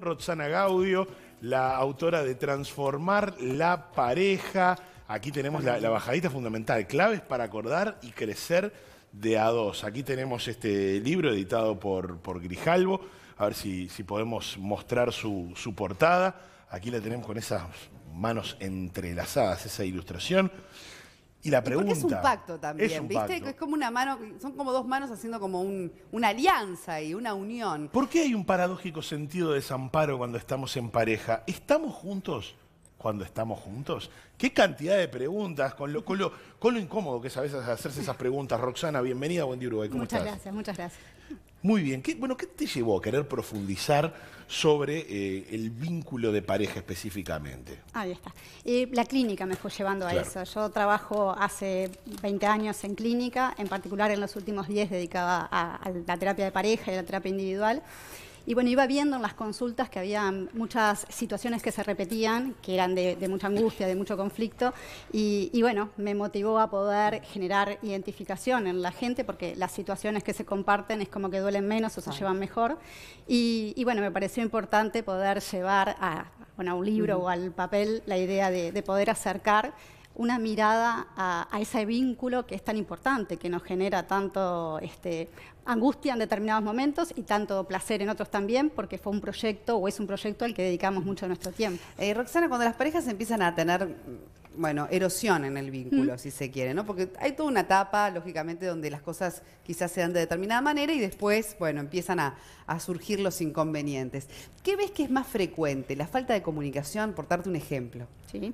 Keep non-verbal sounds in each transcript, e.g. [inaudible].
Roxana Gaudio, la autora de Transformar la pareja. Aquí tenemos la, bajadita fundamental, claves para acordar y crecer de a dos. Aquí tenemos este libro editado por, por Grijalvo. A ver si, podemos mostrar su, portada. Aquí la tenemos con esas manos entrelazadas, esa ilustración. Y la pregunta. es un pacto también, ¿viste? Es como una mano, son como dos manos haciendo como un, una alianza y una unión. ¿Por qué hay un paradójico sentido de desamparo cuando estamos en pareja? ¿Estamos juntos? cuando estamos juntos? ¿Qué cantidad de preguntas? Con lo, con incómodo que es a veces hacerse esas preguntas. Roxana, bienvenida, buen día Uruguay. muchas gracias, muchas gracias. Muy bien. ¿Qué, bueno, ¿qué te llevó a querer profundizar sobre eh, el vínculo de pareja específicamente? Ahí está. la clínica me fue llevando a eso. Yo trabajo hace 20 años en clínica, en particular en los últimos 10 dedicada a, a la terapia de pareja y a la terapia individual. Y bueno, iba viendo en las consultas que había muchas situaciones que se repetían, que eran de, mucha angustia, de mucho conflicto, y, bueno, me motivó a poder generar identificación en la gente, porque las situaciones que se comparten es como que duelen menos o se llevan mejor. Y, bueno, me pareció importante poder llevar a, bueno, un libro o al papel la idea de, poder acercar una mirada a, a, ese vínculo que es tan importante, que nos genera tanto este, angustia en determinados momentos y tanto placer en otros también, porque fue un proyecto o es un proyecto al que dedicamos mucho nuestro tiempo. Eh, Roxana, cuando las parejas empiezan a tener bueno, erosión en el vínculo, si se quiere, ¿no? Porque hay toda una etapa, lógicamente, donde las cosas quizás se dan de determinada manera y después, bueno, empiezan a, surgir los inconvenientes. ¿Qué ves que es más frecuente? La falta de comunicación, por darte un ejemplo.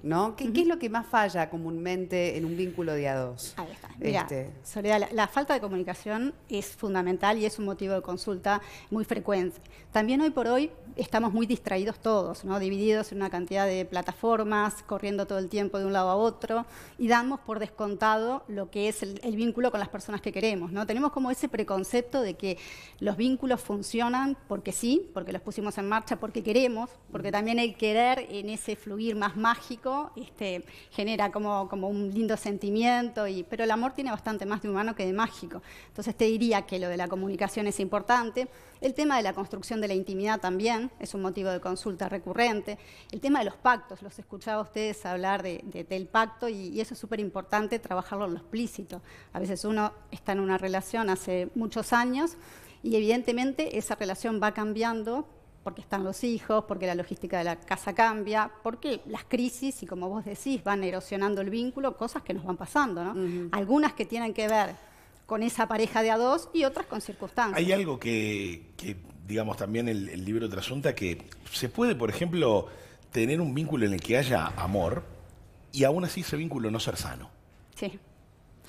¿No? ¿Qué, es lo que más falla comúnmente en un vínculo de a dos? Ahí está. Este. Soledad, la, falta de comunicación es fundamental y es un motivo de consulta muy frecuente. También hoy por hoy estamos muy distraídos todos, ¿no? Divididos en una cantidad de plataformas, corriendo todo el tiempo de lado a otro y damos por descontado lo que es el, vínculo con las personas que queremos. ¿no? Tenemos como ese preconcepto de que los vínculos funcionan porque sí, porque los pusimos en marcha, porque queremos, porque mm. también el querer en ese fluir más mágico este, genera como, como un lindo sentimiento, y, pero el amor tiene bastante más de humano que de mágico. Entonces te diría que lo de la comunicación es importante. El tema de la construcción de la intimidad también es un motivo de consulta recurrente. El tema de los pactos, los escuchaba a ustedes hablar de el pacto y, eso es súper importante, trabajarlo en lo explícito. A veces uno está en una relación hace muchos años y evidentemente esa relación va cambiando porque están los hijos, porque la logística de la casa cambia, porque las crisis, y como vos decís, van erosionando el vínculo, cosas que nos van pasando, ¿no? Algunas que tienen que ver con esa pareja de a dos y otras con circunstancias. Hay algo que, digamos, también el, el libro trasunta que se puede, por ejemplo, tener un vínculo en el que haya amor, y aún así ese vínculo no ser sano. Sí.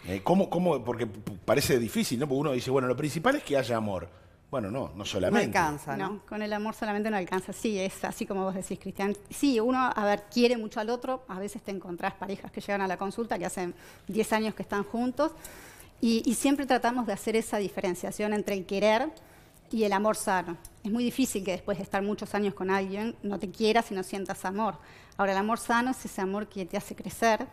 Eh, ¿cómo, Porque parece difícil, ¿no? Porque uno dice, bueno, lo principal es que haya amor. Bueno, no, no solamente. No alcanza, ¿no? con el amor solamente no alcanza. Sí, es así como vos decís, Cristian. Sí, uno, a ver, quiere mucho al otro. A veces te encontrás parejas que llegan a la consulta que hacen 10 años que están juntos. Y, y, siempre tratamos de hacer esa diferenciación entre el querer y el amor sano. Es muy difícil que después de estar muchos años con alguien no te quieras y no sientas amor. Ahora, el amor sano es ese amor que te hace crecer,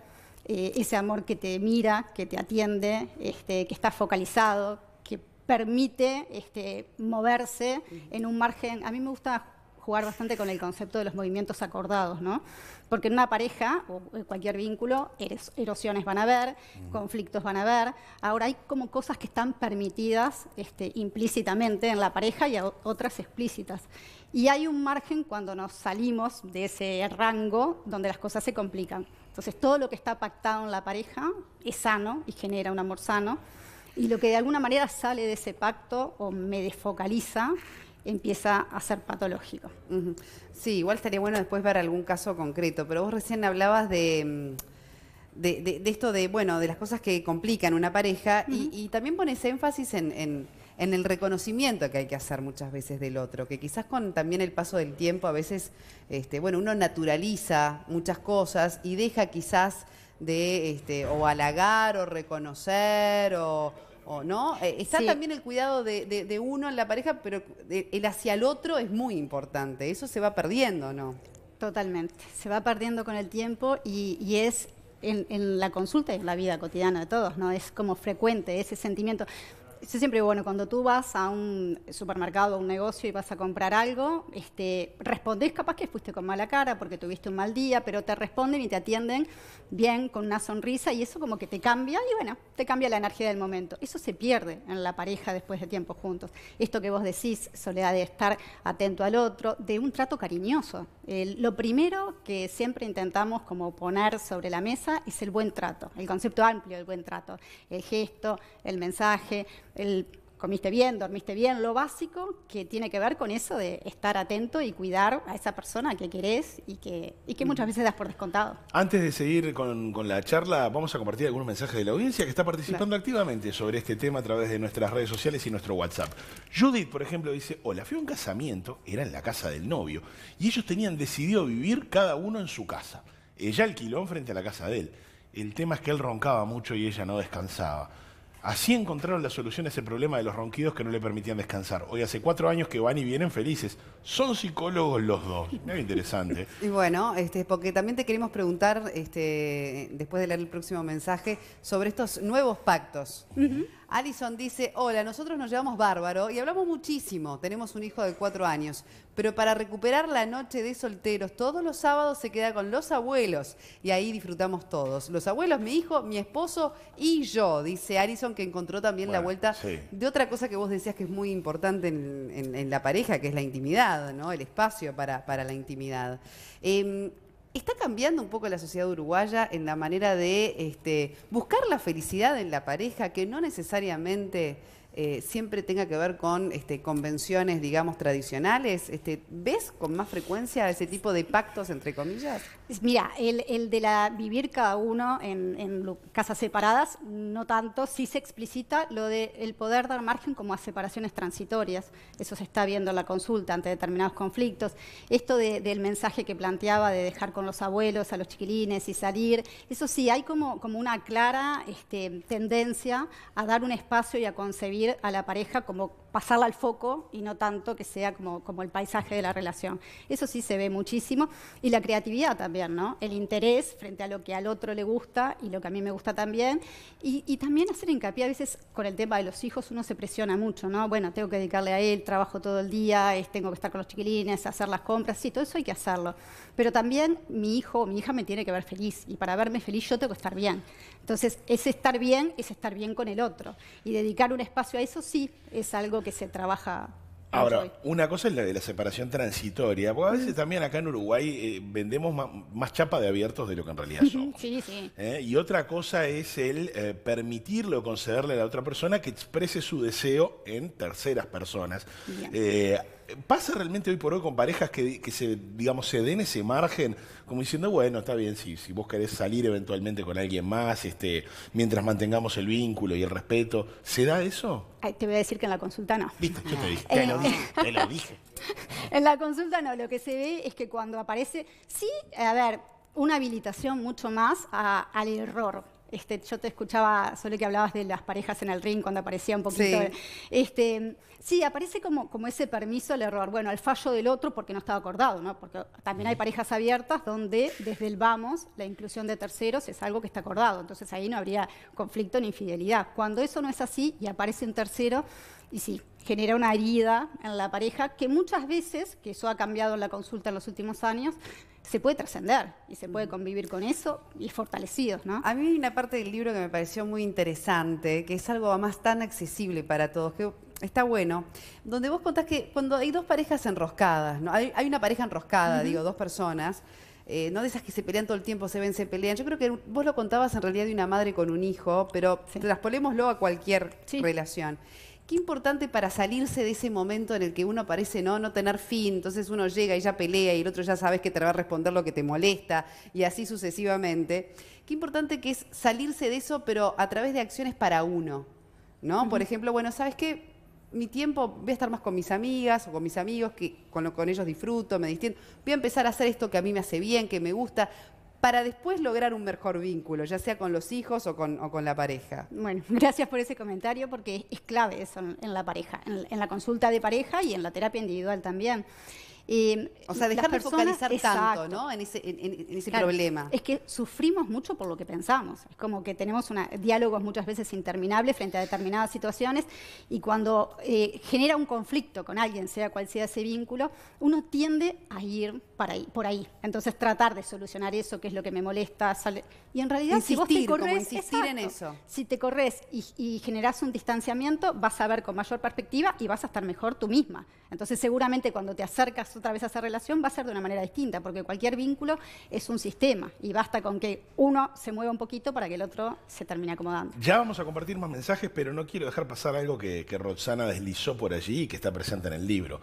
eh, ese amor que te mira, que te atiende, este, que está focalizado, que permite este, moverse en un margen. A mí me gusta jugar bastante con el concepto de los movimientos acordados, ¿no? Porque en una pareja o cualquier vínculo, eres, erosiones van a haber, conflictos van a haber. Ahora hay como cosas que están permitidas este, implícitamente en la pareja y otras explícitas. Y hay un margen cuando nos salimos de ese rango donde las cosas se complican. Entonces todo lo que está pactado en la pareja es sano y genera un amor sano. Y lo que de alguna manera sale de ese pacto o me desfocaliza empieza a ser patológico. Sí, igual estaría bueno después ver algún caso concreto, pero vos recién hablabas de... Mm, de, esto de, bueno, de las cosas que complican una pareja y, también pones énfasis en, el reconocimiento que hay que hacer muchas veces del otro, que quizás con también el paso del tiempo a veces, este, bueno, uno naturaliza muchas cosas y deja quizás de este, o halagar o reconocer o, o no. Eh, está también el cuidado de, uno en la pareja, pero el hacia el otro es muy importante. Eso se va perdiendo, ¿no? Totalmente. Se va perdiendo con el tiempo y, es en, la consulta y en la vida cotidiana de todos, ¿no? Es como frecuente ese sentimiento yo siempre bueno, cuando tú vas a un supermercado, a un negocio y vas a comprar algo, este, respondés capaz que fuiste con mala cara porque tuviste un mal día, pero te responden y te atienden bien con una sonrisa y eso como que te cambia y bueno, te cambia la energía del momento. Eso se pierde en la pareja después de tiempo juntos. Esto que vos decís, Soledad, de estar atento al otro, de un trato cariñoso. lo primero que siempre intentamos como poner sobre la mesa es el buen trato, el concepto amplio del buen trato, el gesto, el mensaje el comiste bien, dormiste bien, lo básico que tiene que ver con eso de estar atento y cuidar a esa persona que querés y que, y que muchas mm. veces das por descontado. Antes de seguir con, la charla, vamos a compartir algunos mensajes de la audiencia que está participando activamente sobre este tema a través de nuestras redes sociales y nuestro WhatsApp. Judith, por ejemplo, dice, hola, fui a un casamiento, era en la casa del novio, y ellos tenían decidido vivir cada uno en su casa. Ella alquiló frente a la casa de él. El tema es que él roncaba mucho y ella no descansaba. Así encontraron la solución a ese problema de los ronquidos que no le permitían descansar. Hoy hace cuatro años que van y vienen felices. Son psicólogos los dos. Muy interesante. [laughs] Y bueno, este, porque también te queremos preguntar, este, después de leer el próximo mensaje, sobre estos nuevos pactos. Alison dice, hola, nosotros nos llevamos bárbaro y hablamos muchísimo, tenemos un hijo de cuatro años, pero para recuperar la noche de solteros, todos los sábados se queda con los abuelos y ahí disfrutamos todos. Los abuelos, mi hijo, mi esposo y yo, dice Alison que encontró también la vuelta de otra cosa que vos decías que es muy importante en, la pareja, que es la intimidad, ¿no? El espacio para, la intimidad. Em, ¿Está cambiando un poco la sociedad uruguaya en la manera de este, buscar la felicidad en la pareja, que no necesariamente eh, siempre tenga que ver con este, convenciones, digamos, tradicionales? Este, ¿Ves con más frecuencia ese tipo de pactos, entre comillas? Mira, el, de la vivir cada uno en, casas separadas, no tanto, sí se explicita lo del de poder dar margen como a separaciones transitorias, eso se está viendo en la consulta ante determinados conflictos. Esto del mensaje que planteaba de dejar con los abuelos, a los chiquilines y salir, eso sí, hay como, como una clara este, tendencia a dar un espacio y a concebir a la pareja como pasarla al foco y no tanto que sea como, como el paisaje de la relación. Eso sí se ve muchísimo. Y la creatividad también, ¿no? El interés frente a lo que al otro le gusta y lo que a mí me gusta también. Y, también hacer hincapié, a veces con el tema de los hijos uno se presiona mucho, ¿no? Bueno, tengo que dedicarle a él, trabajo todo el día, tengo que estar con los chiquilines, hacer las compras, sí, todo eso hay que hacerlo. Pero también mi hijo o mi hija me tiene que ver feliz. Y para verme feliz yo tengo que estar bien. Entonces, ese estar bien es estar bien con el otro. Y dedicar un espacio a eso sí es algo que se trabaja Ahora, una cosa es la de la separación transitoria, porque a veces también acá en Uruguay eh, vendemos más, chapa de abiertos de lo que en realidad somos. Sí, sí. ¿Eh? Y otra cosa es el permitirlo, eh, permitirle o concederle a la otra persona que exprese su deseo en terceras personas. ¿Pasa realmente hoy por hoy con parejas que, se, digamos, se den ese margen como diciendo, bueno, está bien, si, si vos querés salir eventualmente con alguien más, este, mientras mantengamos el vínculo y el respeto, ¿se da eso? te voy a decir que en la consulta no. Viste, yo te, dije, eh, [laughs] lo dije, en la consulta no, lo que se ve es que cuando aparece, sí, a ver, una habilitación mucho más al error este, yo te escuchaba, solo que hablabas de las parejas en el ring cuando aparecía un poquito. Sí, este, sí aparece como, como ese permiso al error, bueno, al fallo del otro porque no estaba acordado, ¿no? Porque también hay mm. parejas abiertas donde desde el vamos la inclusión de terceros es algo que está acordado, entonces ahí no habría conflicto ni infidelidad. Cuando eso no es así y aparece un tercero, y sí, genera una herida en la pareja que muchas veces, que eso ha cambiado en la consulta en los últimos años, se puede trascender y se puede convivir con eso y fortalecidos, ¿no? A mí hay una parte del libro que me pareció muy interesante, que es algo más tan accesible para todos, que está bueno, donde vos contás que cuando hay dos parejas enroscadas, ¿no? Hay, una pareja enroscada, digo, dos personas, eh, no de esas que se pelean todo el tiempo, se ven, se pelean. Yo creo que vos lo contabas en realidad de una madre con un hijo, pero sí. traspolémoslo a cualquier relación. Qué importante para salirse de ese momento en el que uno parece no, no tener fin, entonces uno llega y ya pelea y el otro ya sabes que te va a responder lo que te molesta y así sucesivamente. Qué importante que es salirse de eso, pero a través de acciones para uno. ¿No? Por ejemplo, bueno, ¿sabes qué? mi tiempo voy a estar más con mis amigas o con mis amigos, que con, ellos disfruto, me distiendo. Voy a empezar a hacer esto que a mí me hace bien, que me gusta, para después lograr un mejor vínculo, ya sea con los hijos o con, la pareja. Bueno, [laughs] gracias por ese comentario porque es clave eso en, la pareja, en, la consulta de pareja y en la terapia individual también. Eh, o sea, dejar de focalizar tanto ¿no? en ese, problema. Es que sufrimos mucho por lo que pensamos. Es como que tenemos una, diálogos muchas veces interminables frente a determinadas situaciones y cuando eh, genera un conflicto con alguien, sea cual sea ese vínculo, uno tiende a ir para ahí, por ahí. Entonces tratar de solucionar eso, que es lo que me molesta. Sale. Y en realidad, si vos te corres, insistir en eso. si te corres y, y generás un distanciamiento, vas a ver con mayor perspectiva y vas a estar mejor tú misma. Entonces seguramente cuando te acercas otra vez a esa relación, va a ser de una manera distinta, porque cualquier vínculo es un sistema y basta con que uno se mueva un poquito para que el otro se termine acomodando. Ya vamos a compartir más mensajes, pero no quiero dejar pasar algo que, Roxana deslizó por allí y que está presente en el libro.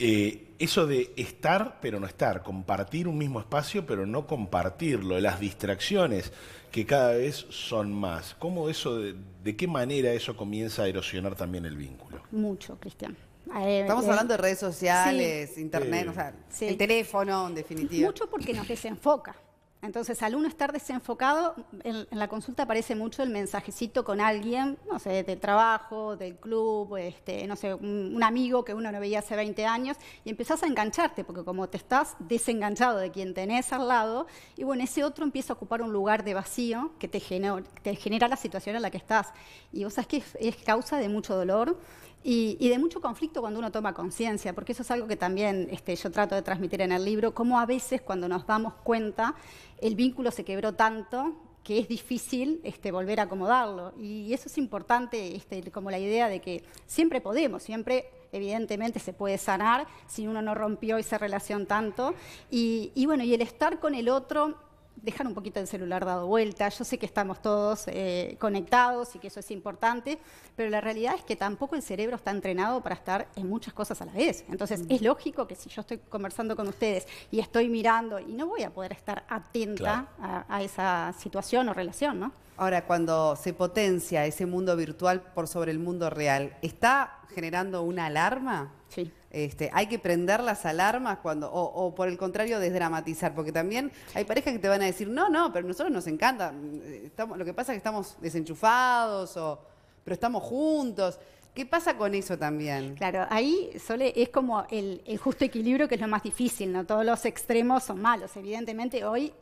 Eh, eso de estar pero no estar, compartir un mismo espacio pero no compartirlo, las distracciones que cada vez son más. ¿Cómo eso, de, de qué manera eso comienza a erosionar también el vínculo? Mucho, Cristian. Estamos eh, hablando de redes sociales, internet, el teléfono, en definitiva. Mucho porque nos desenfoca. Entonces, al uno estar desenfocado, en, la consulta aparece mucho el mensajecito con alguien, no sé, del trabajo, del club, este, no sé, un, amigo que uno no veía hace 20 años, y empezás a engancharte, porque como te estás desenganchado de quien tenés al lado, y bueno, ese otro empieza a ocupar un lugar de vacío que te, genera, la situación en la que estás. Y vos sabés que es causa de mucho dolor, y, de mucho conflicto cuando uno toma conciencia, porque eso es algo que también este, yo trato de transmitir en el libro, cómo a veces cuando nos damos cuenta el vínculo se quebró tanto que es difícil este, volver a acomodarlo. Y eso es importante, este, como la idea de que siempre podemos, siempre evidentemente se puede sanar si uno no rompió esa relación tanto. Y, y bueno, y el estar con el otro dejar un poquito el celular dado vuelta. Yo sé que estamos todos eh, conectados y que eso es importante, pero la realidad es que tampoco el cerebro está entrenado para estar en muchas cosas a la vez. Entonces, mm. es lógico que si yo estoy conversando con ustedes y estoy mirando y no voy a poder estar atenta a, a, esa situación o relación, ¿no? Ahora, cuando se potencia ese mundo virtual por sobre el mundo real, ¿está generando una alarma? Sí. Este, hay que prender las alarmas cuando, o, por el contrario, desdramatizar, porque también hay parejas que te van a decir, no, no, pero nosotros nos encanta, eh, estamos, lo que pasa es que estamos desenchufados, o, pero estamos juntos. ¿Qué pasa con eso también? Claro, ahí Sole, es como el, justo equilibrio que es lo más difícil, ¿no? Todos los extremos son malos. Evidentemente hoy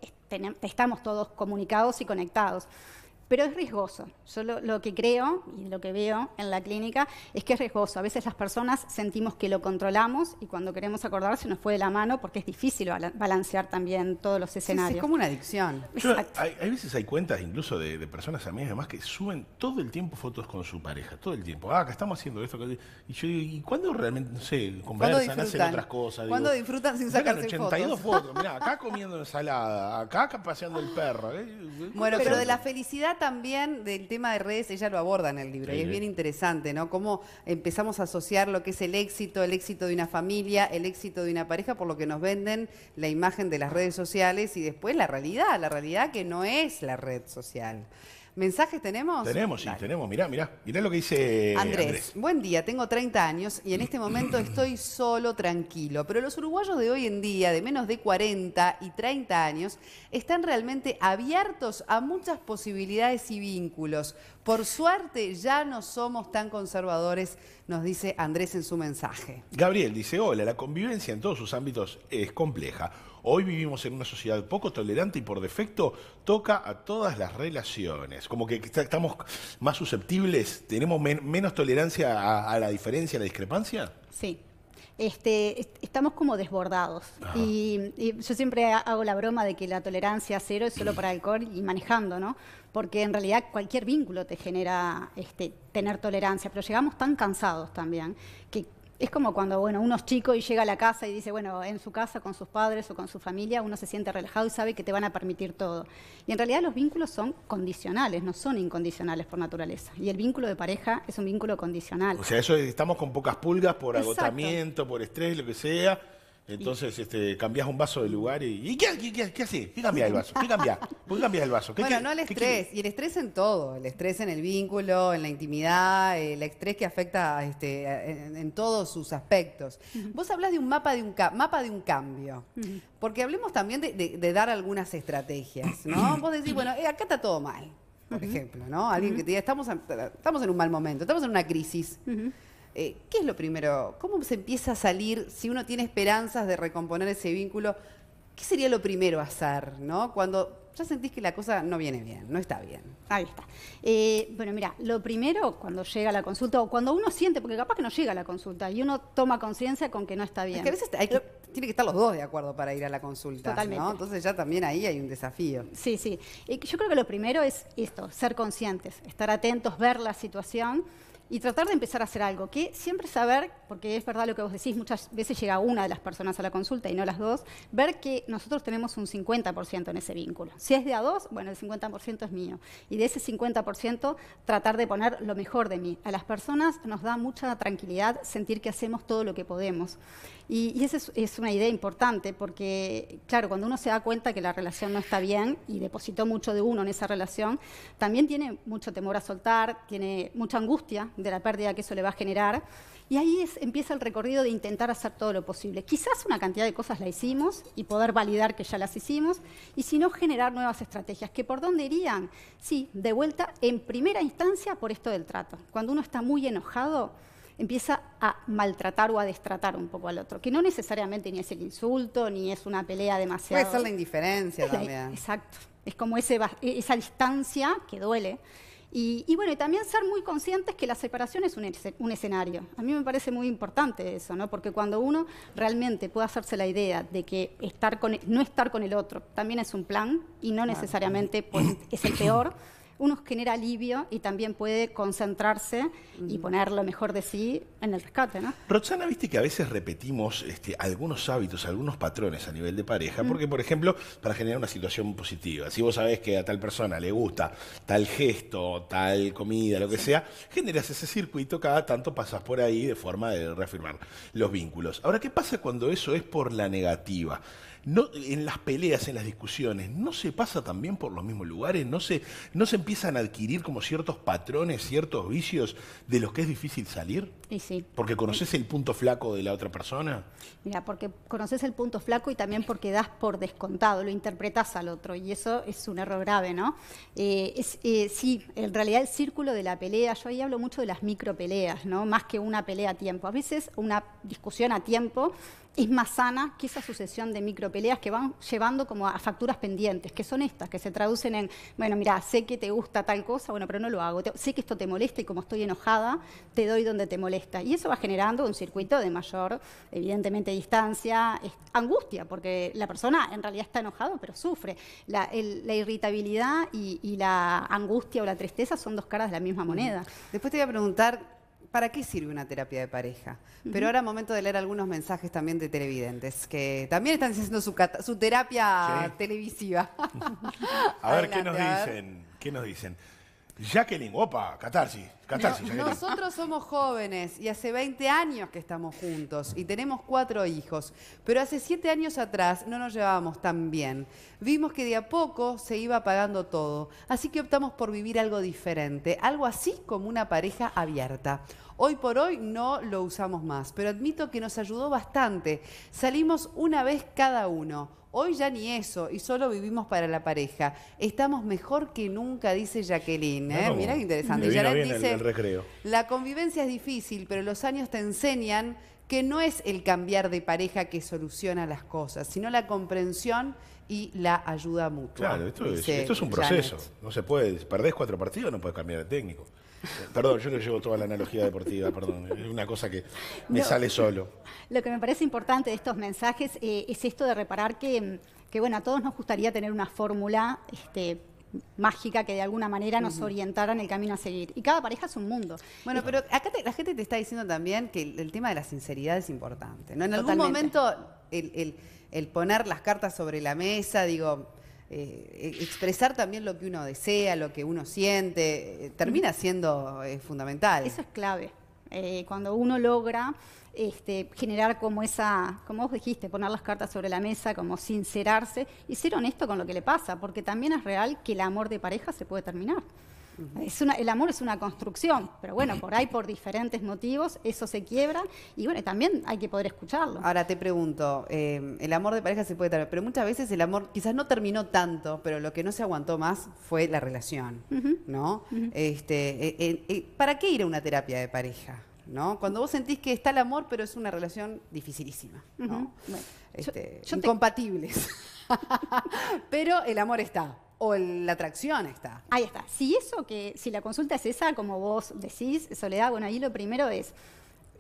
estamos todos comunicados y conectados pero es riesgoso. Yo lo, que creo y lo que veo en la clínica es que es riesgoso. A veces las personas sentimos que lo controlamos y cuando queremos acordar se nos fue de la mano porque es difícil balancear también todos los escenarios. es como una adicción. hay, veces hay cuentas incluso de, de personas amigas además que suben todo el tiempo fotos con su pareja, todo el tiempo. Ah, acá estamos haciendo esto. Y yo digo, ¿y cuándo realmente, no sé, hacen otras cosas? ¿Cuándo disfrutan sin sacarse fotos. acá comiendo ensalada, acá paseando el perro. ¿eh? Bueno, pero de la felicidad también del tema de redes, ella lo aborda en el libro y es bien interesante, ¿no? Cómo empezamos a asociar lo que es el éxito, el éxito de una familia, el éxito de una pareja, por lo que nos venden la imagen de las redes sociales y después la realidad, la realidad que no es la red social. ¿Mensajes tenemos? Tenemos, sí, tenemos. Mirá, mirá. Mirá lo que dice Andrés. Buen día, tengo 30 años y en este momento estoy solo, tranquilo. Pero los uruguayos de hoy en día, de menos de 40 y 30 años, están realmente abiertos a muchas posibilidades y vínculos. Por suerte ya no somos tan conservadores, nos dice Andrés en su mensaje. Gabriel dice, hola, la convivencia en todos sus ámbitos es compleja. Hoy vivimos en una sociedad poco tolerante y por defecto toca a todas las relaciones. Como que estamos más susceptibles, tenemos menos tolerancia a, la diferencia, a la discrepancia. Sí. Este, estamos como desbordados. Y, yo siempre hago la broma de que la tolerancia cero es solo para alcohol y manejando, ¿no? Porque en realidad cualquier vínculo te genera este, tener tolerancia, pero llegamos tan cansados también que es como cuando bueno, uno es chico y llega a la casa y dice, bueno, en su casa, con sus padres o con su familia, uno se siente relajado y sabe que te van a permitir todo. Y en realidad los vínculos son condicionales, no son incondicionales por naturaleza. Y el vínculo de pareja es un vínculo condicional. O sea, eso estamos con pocas pulgas por agotamiento, por estrés, lo que sea entonces este, cambiás un vaso de lugar y. ¿Y qué, qué, qué, haces? ¿Qué cambiás el vaso? ¿Qué cambiás? ¿Por qué cambiás el vaso? qué cambiás qué el vaso bueno, no el estrés. Y el estrés en todo. El estrés en el vínculo, en la intimidad, el estrés que afecta este, en, todos sus aspectos. Vos hablas de un mapa de un, mapa de un cambio. Porque hablemos también de, dar algunas estrategias, ¿no? Vos decís, bueno, eh, acá está todo mal, por ejemplo, ¿no? Alguien que te diga, estamos, estamos en un mal momento, estamos en una crisis. Eh, ¿Qué es lo primero? ¿Cómo se empieza a salir si uno tiene esperanzas de recomponer ese vínculo? ¿Qué sería lo primero a hacer, no? Cuando ya sentís que la cosa no viene bien, no está bien. Ahí está. Eh, bueno, mira, lo primero cuando llega la consulta o cuando uno siente, porque capaz que no llega la consulta y uno toma conciencia con que no está bien. Es que a veces tiene que estar los dos de acuerdo para ir a la consulta. ¿no? Entonces ya también ahí hay un desafío. Sí, sí. Eh, yo creo que lo primero es esto, ser conscientes, estar atentos, ver la situación y tratar de empezar a hacer algo, que siempre saber, porque es verdad lo que vos decís, muchas veces llega una de las personas a la consulta y no las dos, ver que nosotros tenemos un 50% en ese vínculo. Si es de a dos, bueno, el 50% es mío. Y de ese 50% tratar de poner lo mejor de mí. A las personas nos da mucha tranquilidad sentir que hacemos todo lo que podemos. Y, esa es, una idea importante, porque claro, cuando uno se da cuenta que la relación no está bien y depositó mucho de uno en esa relación, también tiene mucho temor a soltar, tiene mucha angustia de la pérdida que eso le va a generar. Y ahí empieza el recorrido de intentar hacer todo lo posible. Quizás una cantidad de cosas la hicimos y poder validar que ya las hicimos, y si no, generar nuevas estrategias. ¿Que por dónde irían? Sí, de vuelta, en primera instancia, por esto del trato. Cuando uno está muy enojado, empieza a maltratar o a destratar un poco al otro, que no necesariamente ni es el insulto, ni es una pelea demasiado... Puede ser la indiferencia [laughs] también. exacto, es como ese, esa distancia que duele. Y, bueno, y también ser muy conscientes que la separación es un, escenario. A mí me parece muy importante eso, ¿no? Porque cuando uno realmente puede hacerse la idea de que estar con, e, no estar con el otro también es un plan y no necesariamente pues, es el peor, [coughs] uno genera alivio y también puede concentrarse y poner lo mejor de sí en el rescate, ¿no? Roxana, viste que a veces repetimos este, algunos hábitos, algunos patrones a nivel de pareja, porque, por ejemplo, para generar una situación positiva, si vos sabés que a tal persona le gusta tal gesto, tal comida, lo que sea, generas ese circuito, cada tanto pasas por ahí de forma de reafirmar los vínculos. Ahora, ¿qué pasa cuando eso es por la negativa? en las peleas, en las discusiones, ¿no se pasa también por los mismos lugares? ¿No se, ¿No se empiezan a adquirir como ciertos patrones, ciertos vicios de los que es difícil salir? Y sí. ¿Porque conoces el punto flaco de la otra persona? Mira, porque conoces el punto flaco y también porque das por descontado, lo interpretas al otro y eso es un error grave, ¿no? Eh, eh, sí, en realidad el círculo de la pelea, yo ahí hablo mucho de las micropeleas, ¿no? Más que una pelea a tiempo. A veces una discusión a tiempo es más sana que esa sucesión de micropeleas que van llevando como a facturas pendientes, que son estas, que se traducen en, bueno, mira, sé que te gusta tal cosa, bueno, pero no lo hago, sé que esto te molesta y como estoy enojada, te doy donde te molesta. Y eso va generando un circuito de mayor, evidentemente, distancia, angustia, porque la persona en realidad está enojada, pero sufre. La, irritabilidad y la angustia o la tristeza son dos caras de la misma moneda. Después te voy a preguntar ¿Para qué sirve una terapia de pareja? Pero ahora momento de leer algunos mensajes también de televidentes que también están haciendo su, terapia televisiva. [laughs] a ver qué nos dicen. ¿Qué nos dicen? Jacqueline, opa, catarsis, catarsis. nosotros somos jóvenes y hace 20 años que estamos juntos y tenemos cuatro hijos, pero hace siete años atrás no nos llevábamos tan bien. Vimos que de a poco se iba pagando todo, así que optamos por vivir algo diferente, algo así como una pareja abierta. Hoy por hoy no lo usamos más, pero admito que nos ayudó bastante. Salimos una vez cada uno Hoy ya ni eso, y solo vivimos para la pareja. Estamos mejor que nunca, dice Jacqueline. ¿eh? Mira qué interesante. lo dice, la convivencia es difícil, pero los años te enseñan que no es el cambiar de pareja que soluciona las cosas, sino la comprensión y la ayuda mutua. Claro, esto, es, un proceso. No se puede, perdés cuatro partidos, no puedes cambiar de técnico. Perdón, yo no llevo toda la analogía deportiva, perdón. Es una cosa que me sale solo. Lo que me parece importante de estos mensajes eh, es esto de reparar mm, que, bueno, a todos nos gustaría tener una fórmula este, mágica que de alguna manera nos orientara en el camino a seguir. Y cada pareja es un mundo. Bueno, eh, pero acá la gente te está diciendo también que el, tema de la sinceridad es importante. En algún momento el poner las cartas sobre la mesa, digo, eh, e-, expresar también lo que uno desea, lo que uno siente, eh, termina siendo eh, fundamental. Eso es clave. cuando uno logra este, generar como esa, como vos dijiste, poner las cartas sobre la mesa, como sincerarse y ser honesto con lo que le pasa, porque también es real que el amor de pareja se puede terminar el amor es una construcción, pero bueno, por ahí por diferentes motivos eso se quiebra y bueno, también hay que poder escucharlo. Ahora te pregunto, eh, el amor de pareja se puede terminar, pero muchas veces el amor quizás no terminó tanto, pero lo que no se aguantó más fue la relación, ¿no? este, eh, eh, ¿Para qué ir a una terapia de pareja? ¿no? Cuando vos sentís que está el amor, pero es una relación dificilísima, ¿no? Este, incompatibles. [laughs] pero el amor está o la atracción está. Ahí está. Si eso que, si la consulta es esa, como vos decís, Soledad, bueno, ahí lo primero es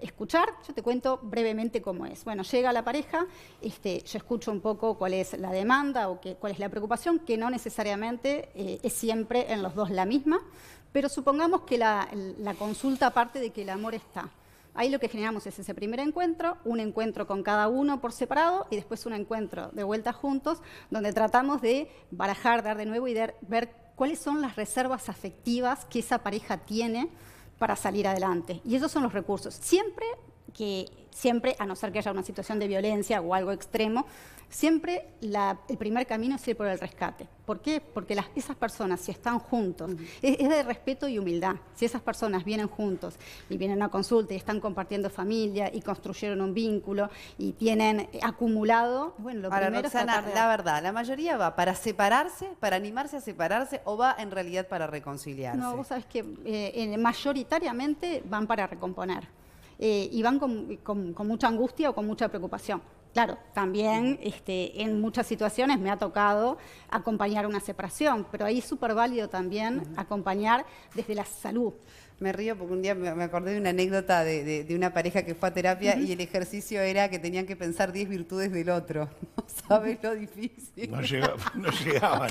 escuchar, yo te cuento brevemente cómo es. Bueno, llega la pareja, este, yo escucho un poco cuál es la demanda o cuál es la preocupación, que no necesariamente eh, es siempre en los dos la misma, pero supongamos que la, la consulta parte de que el amor está. Ahí lo que generamos es ese primer encuentro, un encuentro con cada uno por separado y después un encuentro de vuelta juntos, donde tratamos de barajar, dar de nuevo y ver cuáles son las reservas afectivas que esa pareja tiene para salir adelante. Y esos son los recursos. Siempre que siempre, a no ser que haya una situación de violencia o algo extremo, siempre el primer camino es ir por el rescate. ¿Por qué? Porque las, esas personas, si están juntos, es, de respeto y humildad. Si esas personas vienen juntos y vienen a consulta y están compartiendo familia y construyeron un vínculo y tienen acumulado, bueno, lo la verdad, la mayoría va para separarse, para animarse a separarse o va en realidad para reconciliarse. No, vos sabés que eh, mayoritariamente van para recomponer eh, y van con, mucha angustia o con mucha preocupación. Claro, también este, en muchas situaciones me ha tocado acompañar una separación, pero ahí es súper válido también acompañar desde la salud. Me río porque un día me acordé de una anécdota de, una pareja que fue a terapia y el ejercicio era que tenían que pensar 10 virtudes del otro. [laughs] sabes lo difícil. No, llegaban.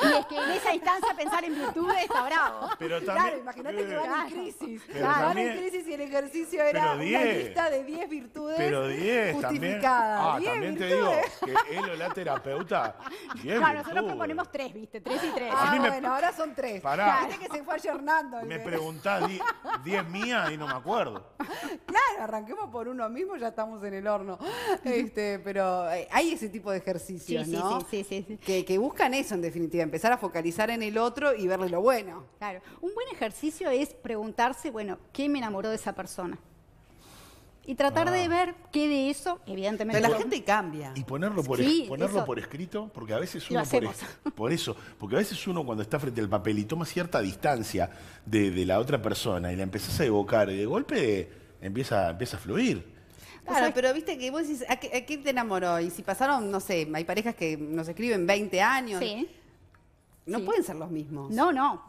Y es que en esa instancia pensar en virtudes está bravo. claro, imagínate que van en crisis. Claro, en crisis ejercicio era una lista de 10 virtudes justificadas. También, ah, también te digo que él o la terapeuta. claro, nosotros proponemos 3, ¿viste? 3 y 3. Ah, bueno, ahora son 3. que se fue Me preguntás 10 mías y no me acuerdo. Claro, arranquemos por uno mismo, ya estamos en el horno. Este, pero eh, hay ese tipo de ejercicios, ¿no? Sí, sí, sí. sí. Que, que buscan eso, en definitiva, empezar a focalizar en el otro y verle lo bueno. Claro. Un buen ejercicio es preguntarse, bueno, ¿qué me enamoró de esa persona? persona. Y tratar de ah. ver qué de eso, evidentemente. la gente cambia. Y ponerlo por, ponerlo por escrito, porque a veces uno. Por, eso, porque a veces uno cuando está frente al papel y toma cierta distancia de, la otra persona y la empezás a evocar, y de golpe empieza, empieza a fluir. Claro, pero viste que vos decís, ¿a qué, te enamoró? Y si pasaron, no sé, hay parejas que nos escriben 20 años. No pueden ser los mismos. No, no.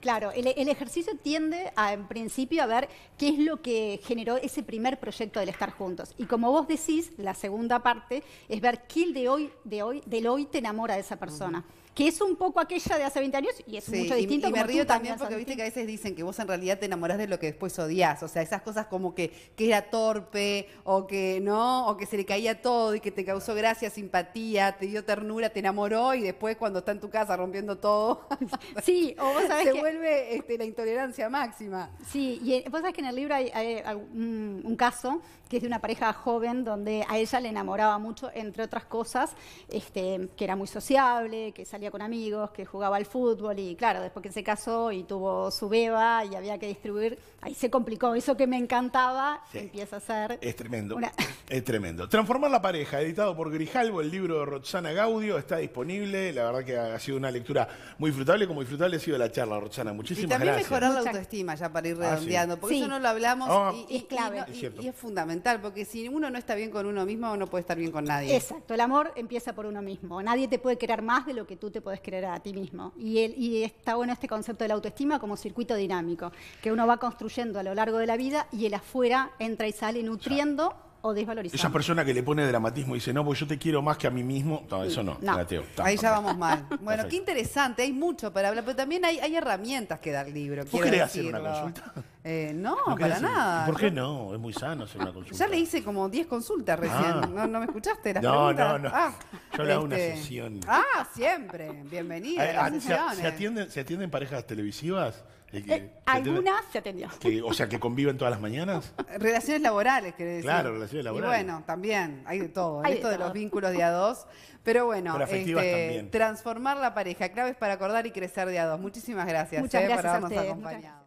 claro, el, ejercicio tiende a, en principio a ver qué es lo que generó ese primer proyecto del estar juntos. Y como vos decís, la segunda parte es ver qué de hoy, de hoy, del hoy te enamora de esa persona que es un poco aquella de hace 20 años y es mucho distinto. Y, me río también porque viste que a veces dicen que vos en realidad te enamorás de lo que después odias, o sea, esas cosas como que, que era torpe o que no, o que se le caía todo y que te causó gracia, simpatía, te dio ternura, te enamoró y después cuando está en tu casa rompiendo todo, [laughs] sí, o vos sabés [laughs] se vuelve este, la intolerancia máxima. Sí, y vos sabés que en el libro hay, mm, un, caso que es de una pareja joven donde a ella le enamoraba mucho, entre otras cosas, este, que era muy sociable, que salía con amigos, que jugaba al fútbol y claro, después que se casó y tuvo su beba y había que distribuir, ahí se complicó. Eso que me encantaba empieza a ser... Es tremendo. [laughs] Es tremendo. Transformar la pareja, editado por Grijalvo, el libro de Roxana Gaudio, está disponible. La verdad que ha sido una lectura muy frutable, como disfrutable ha sido la charla, Roxana. Muchísimas gracias. Y también mejorar la autoestima, ya para ir ah, redondeando, porque eso no lo hablamos ah. y, es clave. Y, es y, es fundamental, porque si uno no está bien con uno mismo, no puede estar bien con nadie. Exacto, el amor empieza por uno mismo. Nadie te puede querer más de lo que tú te puedes creer a ti mismo. Y, y está bueno este concepto de la autoestima como circuito dinámico, que uno va construyendo a lo largo de la vida y el afuera entra y sale nutriendo o desvalorizando. Esa persona que le pone dramatismo y dice, no, pues yo te quiero más que a mí mismo. No, eso no, Ahí ya vamos mal. [laughs] Bueno, qué interesante, hay mucho para hablar, pero también hay, herramientas que da el libro. ¿Vos quiero querés hacer una consulta? Eh, no, para nada. ¿Por qué no? Es muy sano hacer una consulta. Ya le hice como 10 consultas recién. Ah. ¿No, me escuchaste las No, preguntas? no, no. Ah, yo le hago una este, sesión. Ah, siempre. Bienvenida. Eh, atienden, ¿Se atienden parejas televisivas? Eh, ¿Algunas se atendió? o sea, que conviven todas las mañanas. [laughs] Relaciones laborales, querés decir. Claro, relaciones laborales. Y bueno, también, hay de todo. Hay esto de, los vínculos de a dos. Pero bueno, este, transformar la pareja, claves para acordar y crecer de a dos. Muchísimas gracias, Muchas eh, gracias por habernos acompañado.